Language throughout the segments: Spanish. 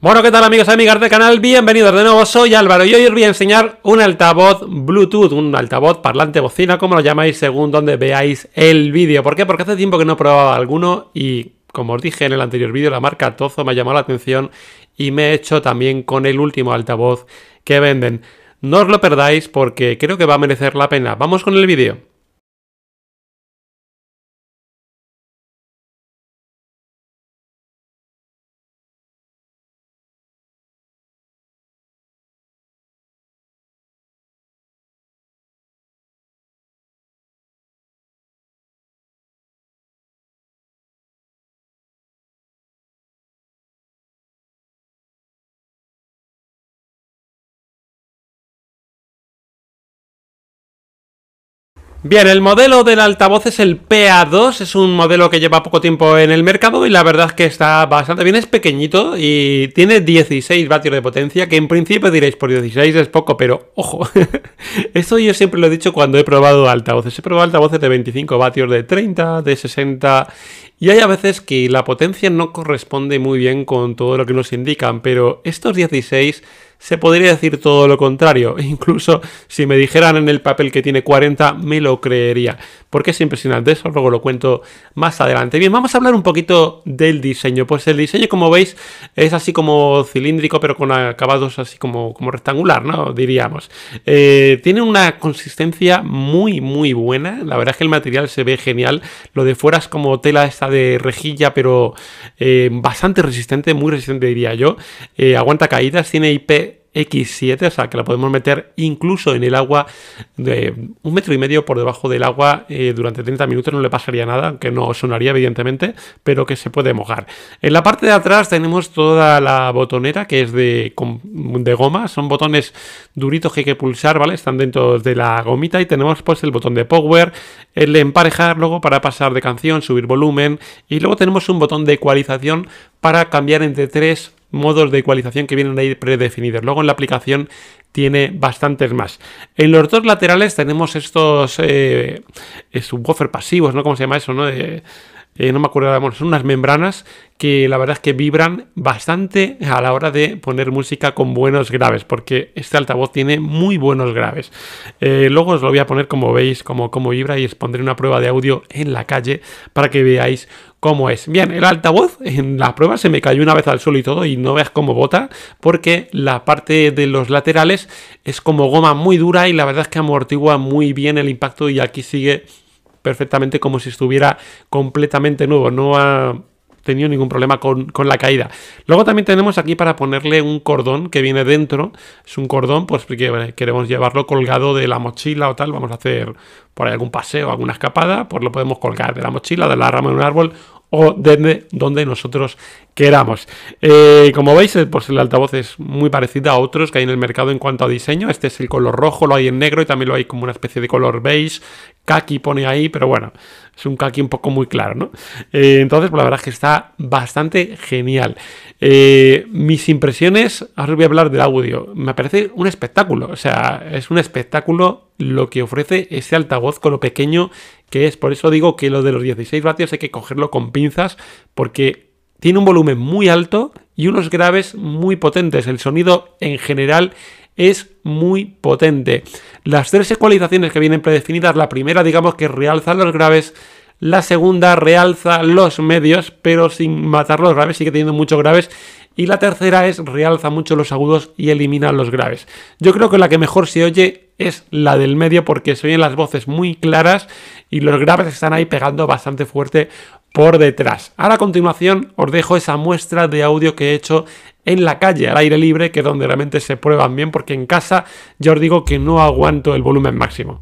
Bueno, ¿qué tal amigos y amigas del canal? Bienvenidos de nuevo, soy Álvaro y hoy os voy a enseñar un altavoz Bluetooth, un altavoz parlante bocina, como lo llamáis según donde veáis el vídeo. ¿Por qué? Porque hace tiempo que no probaba alguno y como os dije en el anterior vídeo, la marca Tozo me ha llamado la atención y me he hecho también con el último altavoz que venden. No os lo perdáis porque creo que va a merecer la pena. Vamos con el vídeo. Bien, el modelo del altavoz es el PA2, es un modelo que lleva poco tiempo en el mercado y la verdad es que está bastante bien, es pequeñito y tiene 16 vatios de potencia, que en principio diréis por 16 es poco, pero ojo, esto yo siempre lo he dicho cuando he probado altavoces, he probado altavoces de 25 vatios, de 30, de 60 y hay a veces que la potencia no corresponde muy bien con todo lo que nos indican, pero estos 16 se podría decir todo lo contrario. Incluso si me dijeran en el papel que tiene 40, me lo creería. Porque es impresionante eso, luego lo cuento más adelante. Bien, vamos a hablar un poquito del diseño. Pues el diseño, como veis, es así como cilíndrico, pero con acabados así como, como rectangular, ¿no? Diríamos. Eh, tiene una consistencia muy, muy buena. La verdad es que el material se ve genial. Lo de fuera es como tela esta de rejilla, pero eh, bastante resistente, muy resistente diría yo. Eh, aguanta caídas, tiene IP X7, o sea que la podemos meter incluso en el agua de un metro y medio por debajo del agua eh, durante 30 minutos, no le pasaría nada, aunque no sonaría evidentemente, pero que se puede mojar. En la parte de atrás tenemos toda la botonera que es de, goma, son botones duritos que hay que pulsar, ¿vale? Están dentro de la gomita y tenemos pues el botón de power, el emparejar luego para pasar de canción, subir volumen y luego tenemos un botón de ecualización para cambiar entre tres modos de ecualización que vienen ahí predefinidos. Luego en la aplicación tiene bastantes más. En los dos laterales tenemos estos eh, eh, subwoofer pasivos, ¿no? ¿Cómo se llama eso? ¿no? Eh, eh, no me acuerdo son unas membranas que la verdad es que vibran bastante a la hora de poner música con buenos graves, porque este altavoz tiene muy buenos graves. Eh, luego os lo voy a poner como veis, cómo como vibra y os pondré una prueba de audio en la calle para que veáis cómo es. Bien, el altavoz en la prueba se me cayó una vez al suelo y todo y no veas cómo bota porque la parte de los laterales es como goma muy dura y la verdad es que amortigua muy bien el impacto y aquí sigue perfectamente como si estuviera completamente nuevo, no ha tenido ningún problema con, con, la caída. Luego también tenemos aquí para ponerle un cordón que viene dentro, es un cordón pues porque queremos llevarlo colgado de la mochila o tal, vamos a hacer por algún paseo, alguna escapada, pues lo podemos colgar de la mochila, de la rama de un árbol o desde donde nosotros queramos. Eh, como veis, eh, pues el altavoz es muy parecido a otros que hay en el mercado en cuanto a diseño. Este es el color rojo, lo hay en negro y también lo hay como una especie de color beige. Kaki pone ahí, pero bueno, es un kaki un poco muy claro, ¿no? Eh, entonces, pues la verdad es que está bastante genial. mis impresiones, ahora voy a hablar del audio. Me parece un espectáculo, o sea, es un espectáculo lo que ofrece ese altavoz con lo pequeño que es. Por eso digo que lo de los 16 vatios hay que cogerlo con pinzas, porque tiene un volumen muy alto y unos graves muy potentes. El sonido en general es muy potente. Las tres ecualizaciones que vienen predefinidas, la primera digamos que realza los graves, la segunda realza los medios, pero sin matar los graves, sigue teniendo muchos graves. Y la tercera es realza mucho los agudos y elimina los graves. Yo creo que la que mejor se oye es la del medio porque se oyen las voces muy claras y los graves están ahí pegando bastante fuerte por detrás. Ahora a continuación os dejo esa muestra de audio que he hecho en la calle, al aire libre, que es donde realmente se prueban bien porque en casa ya os digo que no aguanto el volumen máximo.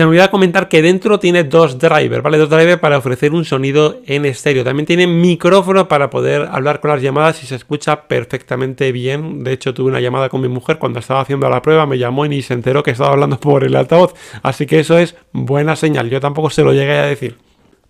Se me olvidaba comentar que dentro tiene dos drivers, ¿vale? Dos drivers para ofrecer un sonido en estéreo. También tiene micrófono para poder hablar con las llamadas y se escucha perfectamente bien. De hecho, tuve una llamada con mi mujer cuando estaba haciendo la prueba, me llamó y ni se enteró que estaba hablando por el altavoz. Así que eso es buena señal. Yo tampoco se lo llegué a decir.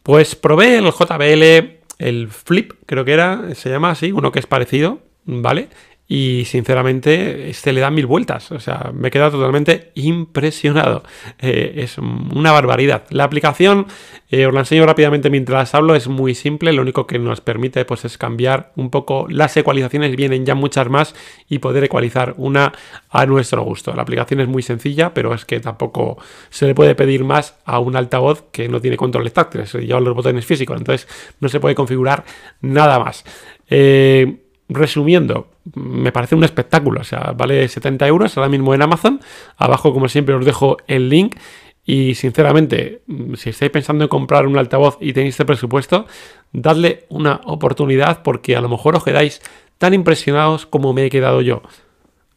Pues probé el JBL, el Flip, creo que era, se llama así, uno que es parecido, ¿vale? y sinceramente este le da mil vueltas. O sea, me he quedado totalmente impresionado. Eh, es una barbaridad. La aplicación, eh, os la enseño rápidamente mientras hablo, es muy simple. Lo único que nos permite pues, es cambiar un poco las ecualizaciones. Vienen ya muchas más y poder ecualizar una a nuestro gusto. La aplicación es muy sencilla, pero es que tampoco se le puede pedir más a un altavoz que no tiene controles táctiles. Lleva los botones físicos, entonces no se puede configurar nada más. Eh, resumiendo, me parece un espectáculo. O sea, vale 70 euros ahora mismo en Amazon. Abajo, como siempre, os dejo el link. Y sinceramente, mm, si estáis pensando en comprar un altavoz y tenéis este presupuesto, dadle una oportunidad porque a lo mejor os quedáis tan impresionados como me he quedado yo.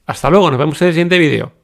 Hasta luego, nos vemos en el siguiente vídeo.